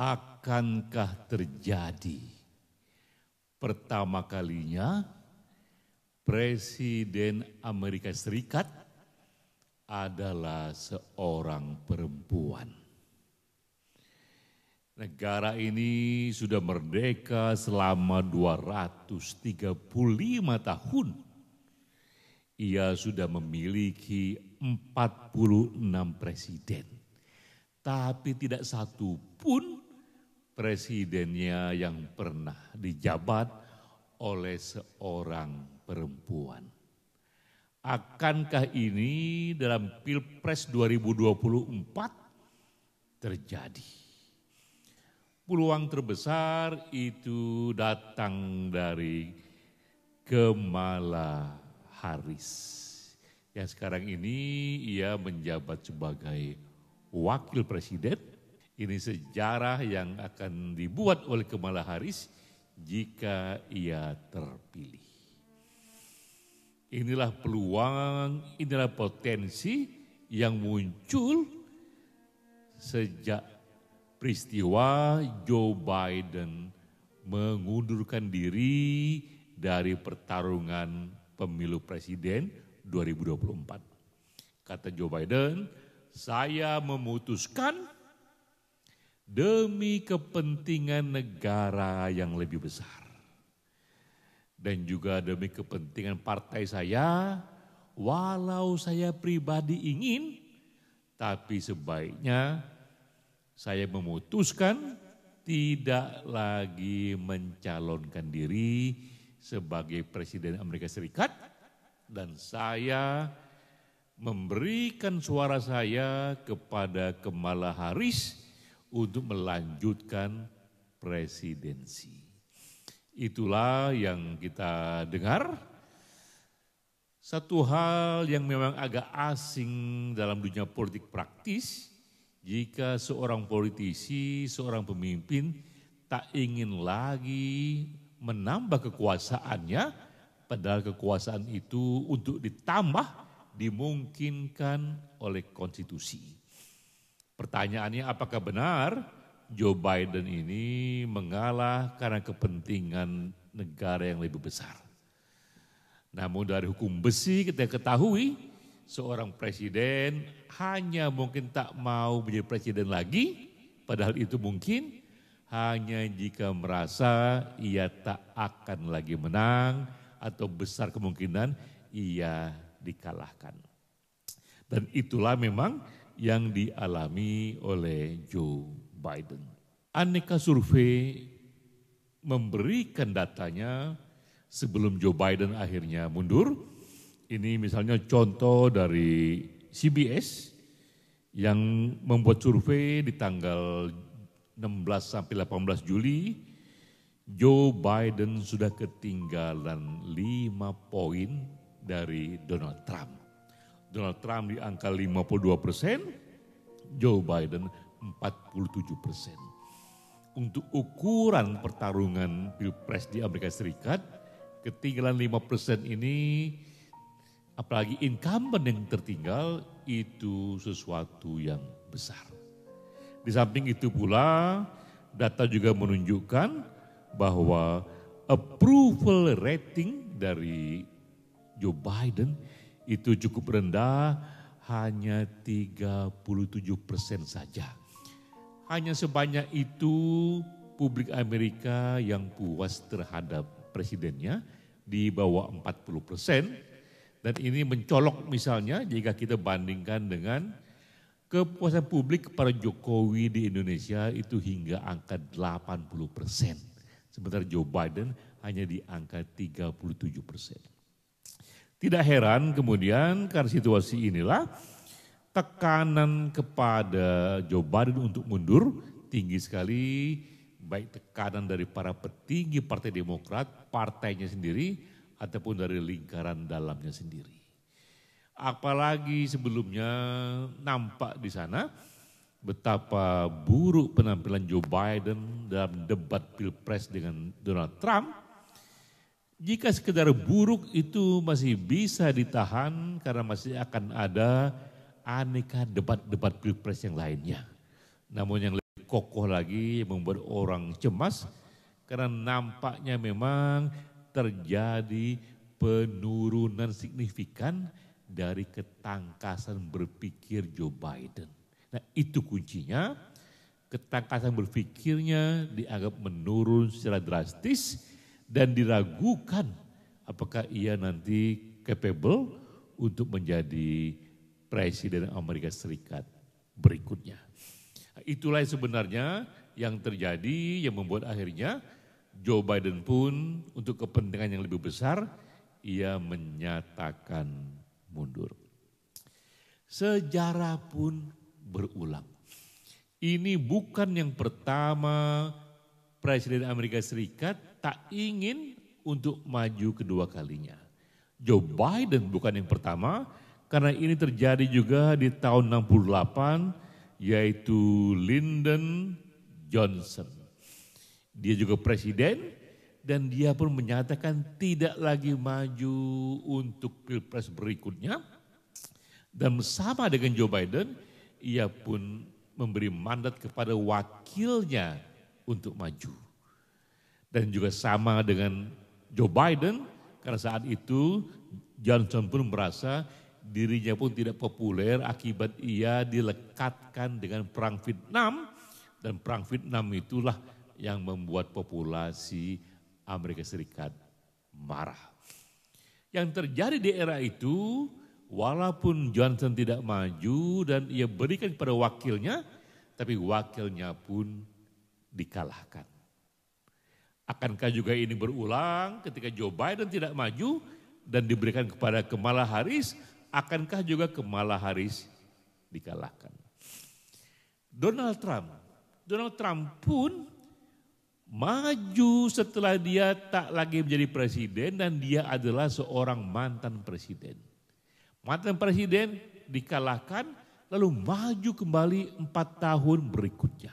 akankah terjadi pertama kalinya Presiden Amerika Serikat adalah seorang perempuan. Negara ini sudah merdeka selama 235 tahun. Ia sudah memiliki 46 presiden. Tapi tidak satu pun presidennya yang pernah dijabat oleh seorang perempuan. Akankah ini dalam Pilpres 2024 terjadi? Peluang terbesar itu datang dari Kemala Haris Yang sekarang ini ia menjabat sebagai wakil presiden ini sejarah yang akan dibuat oleh Kamala Harris jika ia terpilih. Inilah peluang, inilah potensi yang muncul sejak peristiwa Joe Biden mengundurkan diri dari pertarungan pemilu presiden 2024. Kata Joe Biden, saya memutuskan demi kepentingan negara yang lebih besar. Dan juga demi kepentingan partai saya, walau saya pribadi ingin, tapi sebaiknya saya memutuskan tidak lagi mencalonkan diri sebagai Presiden Amerika Serikat dan saya memberikan suara saya kepada Kamala Harris untuk melanjutkan presidensi. Itulah yang kita dengar. Satu hal yang memang agak asing dalam dunia politik praktis, jika seorang politisi, seorang pemimpin tak ingin lagi menambah kekuasaannya, padahal kekuasaan itu untuk ditambah dimungkinkan oleh konstitusi. Pertanyaannya apakah benar Joe Biden ini mengalah karena kepentingan negara yang lebih besar. Namun dari hukum besi kita ketahui seorang presiden hanya mungkin tak mau menjadi presiden lagi padahal itu mungkin hanya jika merasa ia tak akan lagi menang atau besar kemungkinan ia dikalahkan. Dan itulah memang yang dialami oleh Joe Biden. Aneka survei memberikan datanya sebelum Joe Biden akhirnya mundur. Ini misalnya contoh dari CBS yang membuat survei di tanggal 16 sampai 18 Juli Joe Biden sudah ketinggalan lima poin dari Donald Trump. Donald Trump di angka 52 persen, Joe Biden 47 persen. Untuk ukuran pertarungan pilpres di Amerika Serikat, ketinggalan 5 persen ini apalagi incumbent yang tertinggal itu sesuatu yang besar. Di samping itu pula data juga menunjukkan bahwa approval rating dari Joe Biden itu cukup rendah, hanya 37 persen saja. Hanya sebanyak itu publik Amerika yang puas terhadap presidennya di bawah 40 persen. Dan ini mencolok misalnya jika kita bandingkan dengan kepuasan publik kepada Jokowi di Indonesia itu hingga angka 80 persen. Sementara Joe Biden hanya di angka 37 persen. Tidak heran kemudian karena situasi inilah tekanan kepada Joe Biden untuk mundur tinggi sekali baik tekanan dari para petinggi Partai Demokrat, partainya sendiri ataupun dari lingkaran dalamnya sendiri. Apalagi sebelumnya nampak di sana betapa buruk penampilan Joe Biden dalam debat Pilpres dengan Donald Trump jika sekedar buruk itu masih bisa ditahan karena masih akan ada aneka debat-debat pilpres yang lainnya. Namun yang lebih kokoh lagi membuat orang cemas karena nampaknya memang terjadi penurunan signifikan dari ketangkasan berpikir Joe Biden. Nah itu kuncinya, ketangkasan berpikirnya dianggap menurun secara drastis dan diragukan apakah ia nanti capable untuk menjadi presiden Amerika Serikat berikutnya. Itulah sebenarnya yang terjadi yang membuat akhirnya Joe Biden pun untuk kepentingan yang lebih besar ia menyatakan mundur. Sejarah pun berulang. Ini bukan yang pertama Presiden Amerika Serikat tak ingin untuk maju kedua kalinya. Joe Biden bukan yang pertama karena ini terjadi juga di tahun 68 yaitu Lyndon Johnson. Dia juga presiden dan dia pun menyatakan tidak lagi maju untuk pilpres berikutnya. Dan sama dengan Joe Biden, ia pun memberi mandat kepada wakilnya untuk maju dan juga sama dengan Joe Biden karena saat itu Johnson pun merasa dirinya pun tidak populer akibat ia dilekatkan dengan perang Vietnam dan perang Vietnam itulah yang membuat populasi Amerika Serikat marah. Yang terjadi di era itu walaupun Johnson tidak maju dan ia berikan kepada wakilnya tapi wakilnya pun dikalahkan. Akankah juga ini berulang ketika Joe Biden tidak maju dan diberikan kepada Kamala Harris? Akankah juga Kamala Harris dikalahkan? Donald Trump, Donald Trump pun maju setelah dia tak lagi menjadi presiden dan dia adalah seorang mantan presiden. Mantan presiden dikalahkan lalu maju kembali empat tahun berikutnya.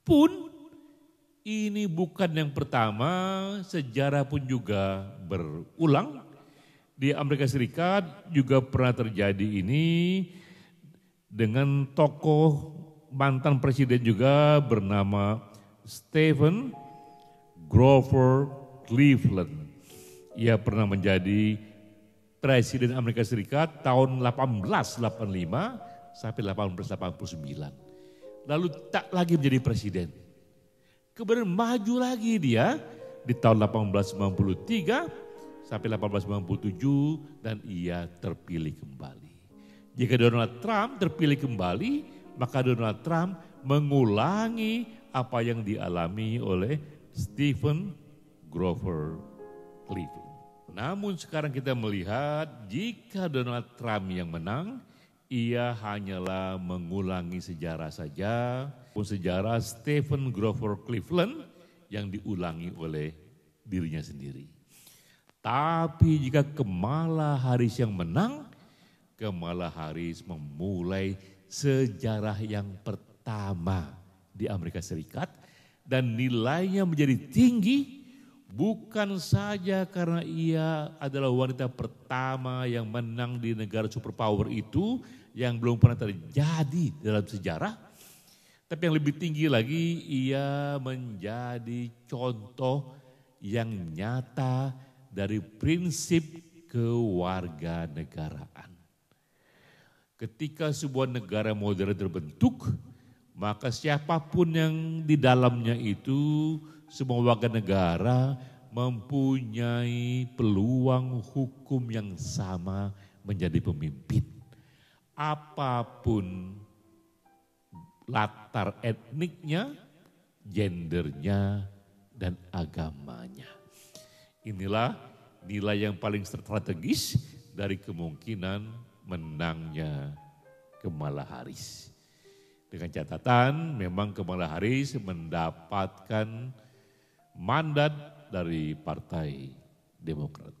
Pun ini bukan yang pertama, sejarah pun juga berulang. Di Amerika Serikat juga pernah terjadi ini dengan tokoh mantan presiden juga bernama Stephen Grover Cleveland. Ia pernah menjadi presiden Amerika Serikat tahun 1885 sampai 1889. Lalu tak lagi menjadi presiden Kemudian maju lagi dia di tahun 1893 sampai 1897 dan ia terpilih kembali. Jika Donald Trump terpilih kembali, maka Donald Trump mengulangi apa yang dialami oleh Stephen Grover Cleveland. Namun sekarang kita melihat jika Donald Trump yang menang, ia hanyalah mengulangi sejarah saja, pun sejarah Stephen Grover Cleveland yang diulangi oleh dirinya sendiri. Tapi jika kemala Harris yang menang, kemala Harris memulai sejarah yang pertama di Amerika Serikat dan nilainya menjadi tinggi Bukan saja karena ia adalah wanita pertama yang menang di negara superpower itu yang belum pernah terjadi dalam sejarah. Tapi yang lebih tinggi lagi ia menjadi contoh yang nyata dari prinsip kewarganegaraan. Ketika sebuah negara modern terbentuk, maka siapapun yang di dalamnya itu semua warga negara mempunyai peluang hukum yang sama menjadi pemimpin. Apapun latar etniknya, gendernya, dan agamanya. Inilah nilai yang paling strategis dari kemungkinan menangnya Kemala Haris Dengan catatan memang Kemala Haris mendapatkan mandat dari Partai Demokrat.